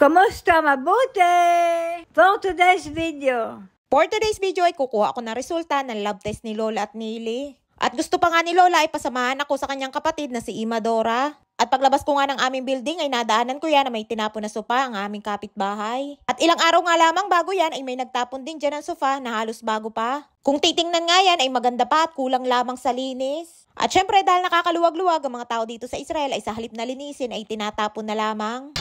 Kamusta? Mabuti! For today's video. For today's video ay kukuha ako ng resulta ng love test ni Lola at Nili. At gusto pa nga ni Lola ay pasamahan ako sa kanyang kapatid na si Imadora. At paglabas ko nga ng aming building ay nadaanan ko yan na may tinapon na sopa ang aming kapitbahay. At ilang araw nga lamang bago yan ay may nagtapon din dyan ng sofa na halos bago pa. Kung titingnan nga yan ay maganda pa at kulang lamang sa linis. At syempre dahil nakakaluwag-luwag ang mga tao dito sa Israel ay sa halip na linisin ay tinatapon na lamang.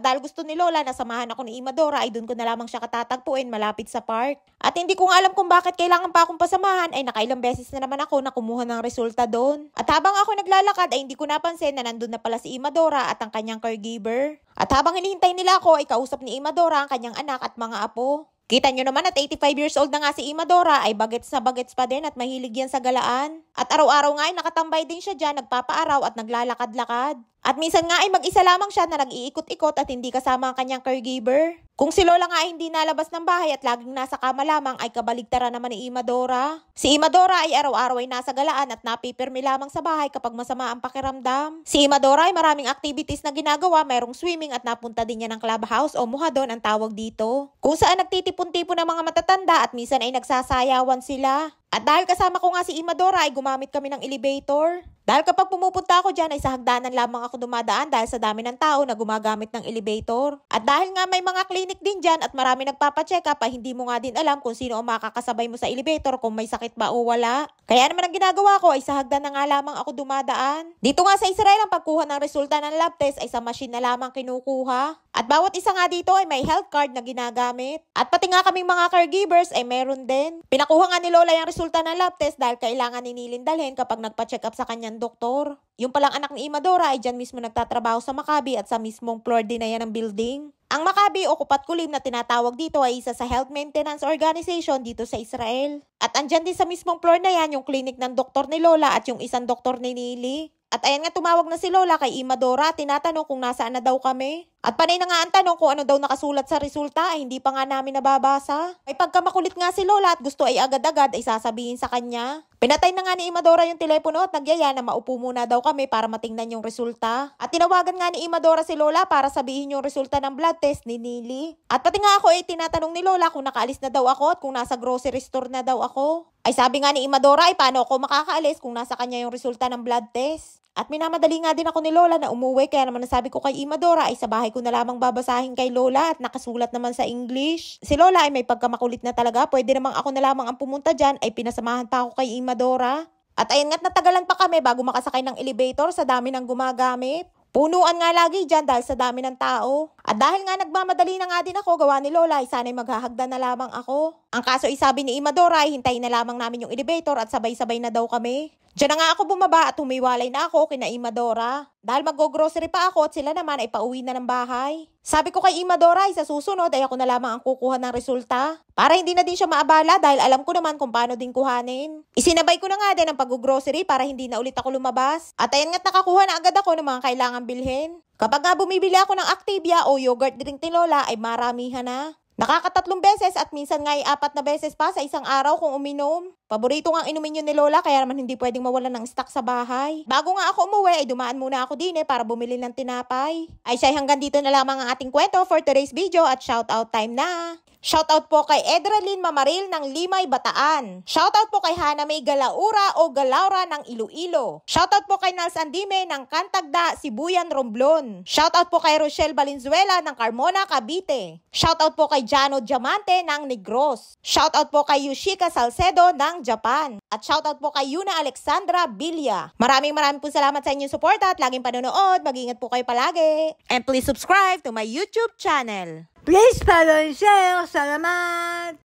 At dahil gusto ni Lola na samahan ako ni Imadora ay doon ko na lamang siya katatagpuin malapit sa park. At hindi ko nga alam kung bakit kailangan pa akong pasamahan ay nakailang beses na naman ako na kumuha ng resulta doon. At habang ako naglalakad ay hindi ko napansin na nandun na pala si Imadora at ang kanyang caregiver. At habang hinihintay nila ako ay kausap ni Imadora ang kanyang anak at mga apo. Kita nyo naman at 85 years old na nga si Imadora ay bagets na bagets pa din at mahilig yan sa galaan. At araw-araw nga ay nakatambay din siya dyan, nagpapaaraw at naglalakad-lakad. At minsan nga ay mag-isa lamang siya na nag-iikot-ikot at hindi kasama ang kanyang caregiver. Kung si Lola nga hindi nalabas ng bahay at laging nasa kama lamang ay kabaligtara naman ni Imadora. Si Imadora ay araw-araw ay nasa galaan at napipirmi lamang sa bahay kapag masama ang pakiramdam. Si Imadora ay maraming activities na ginagawa, mayroong swimming at napunta din niya ng clubhouse o muhadon ang tawag dito. Kung saan nagtitipon-tipon ng mga matatanda at minsan ay nagsasayawan sila. At dahil kasama ko nga si Imadora ay gumamit kami ng elevator. Dahil kapag pumupunta ako dyan ay sa hagdanan lamang ako dumadaan dahil sa dami ng tao na gumagamit ng elevator. At dahil nga may mga clinic din dyan at marami nagpapacheck up ay hindi mo nga din alam kung sino ang makakasabay mo sa elevator kung may sakit ba o wala. Kaya naman ang ginagawa ko ay sa hagdanan nga lamang ako dumadaan. Dito nga sa Israel ang pagkuha ng resulta ng lab test ay sa machine na lamang kinukuha. At bawat isa nga dito ay may health card na ginagamit. At pati nga kaming mga caregivers ay meron din. Pinakuha nga ni Lola yung resulta ng lab test dahil kailangan ni Nilin dalhin kapag nagpa-check up sa kanyang doktor. Yung palang anak ni Imadora ay dyan mismo nagtatrabaho sa Makabi at sa mismong floor din na yan ng building. Ang Makabi o Kupat Kulim na tinatawag dito ay isa sa health maintenance organization dito sa Israel. At andyan din sa mismong floor na yan yung clinic ng doktor ni Lola at yung isang doktor ni Nili. At ayan nga tumawag na si Lola kay Imadora, tinatanong kung nasaan na daw kami. At panay na nga ang tanong kung ano daw nakasulat sa resulta ay hindi pa nga namin nababasa. Ay pagka makulit nga si Lola at gusto ay agad-agad ay sasabihin sa kanya. Pinatay na nga ni Imadora yung telepono at nagyaya na maupo muna daw kami para matingnan yung resulta. At tinawagan nga ni Imadora si Lola para sabihin yung resulta ng blood test ni Nili. At pati nga ako ay tinatanong ni Lola kung nakaalis na daw ako at kung nasa grocery store na daw ako. Ay sabi nga ni Imadora ay paano ako makakaalis kung nasa kanya yung resulta ng blood test? At minamadali nga din ako ni Lola na umuwi kaya naman nasabi ko kay Imadora ay sa bahay ko na lamang babasahin kay Lola at nakasulat naman sa English. Si Lola ay may pagkamakulit na talaga, pwede namang ako na lamang ang pumunta dyan ay pinasamahan pa ako kay Imadora. At ayun nga't natagalan pa kami bago makasakay ng elevator sa dami ng gumagamit. Punuan nga lagi dyan dahil sa dami ng tao. At dahil nga nagmamadali na nga din ako, gawa ni Lola, ay sana'y maghahagda na lamang ako. Ang kaso ay sabi ni Imadora ay hintayin na lamang namin yung elevator at sabay-sabay na daw kami. Diyan na nga ako bumaba at humiwalay na ako kina Imadora. Dahil mag-grocery pa ako at sila naman ay pauwi na ng bahay. Sabi ko kay Imadora ay sa susunod ay ako na lamang ang kukuha ng resulta. Para hindi na din siya maabala dahil alam ko naman kung paano din kuhanin. Isinabay ko na nga din ang pag-grocery para hindi na ulit ako lumabas. At ayan nga't nakakuha na agad ako ng mga kailangan bilhin. Kapag nga bumibili ako ng Activia o yogurt drink ni Lola ay maramihan na. Nakakatatlong beses at minsan nga ay apat na beses pa sa isang araw kung uminom. Paborito nga inumin yun ni Lola kaya naman hindi pwedeng mawala ng stock sa bahay. Bago nga ako umuwi ay dumaan muna ako din eh para bumili ng tinapay. Ay siya hanggang dito na lamang ang ating kwento for today's video at shoutout time na. Shoutout po kay Edralyn Mamaril ng Limay, Bataan. Shoutout po kay Hana May Galaura o Galaura ng Iloilo. Shoutout po kay Nals Andime ng Kantagda, Sibuyan, Romblon. Shoutout po kay Rochelle Valenzuela ng Carmona, Cavite. Shoutout po kay Jano Diamante ng Negros. Shoutout po kay Yushika Salcedo ng ng Japan. At shoutout po kay Yuna Alexandra Bilya. Maraming maraming po salamat sa inyong support at laging panonood. Mag-ingat po kayo palagi. And please subscribe to my YouTube channel. Please follow and share. Salamat!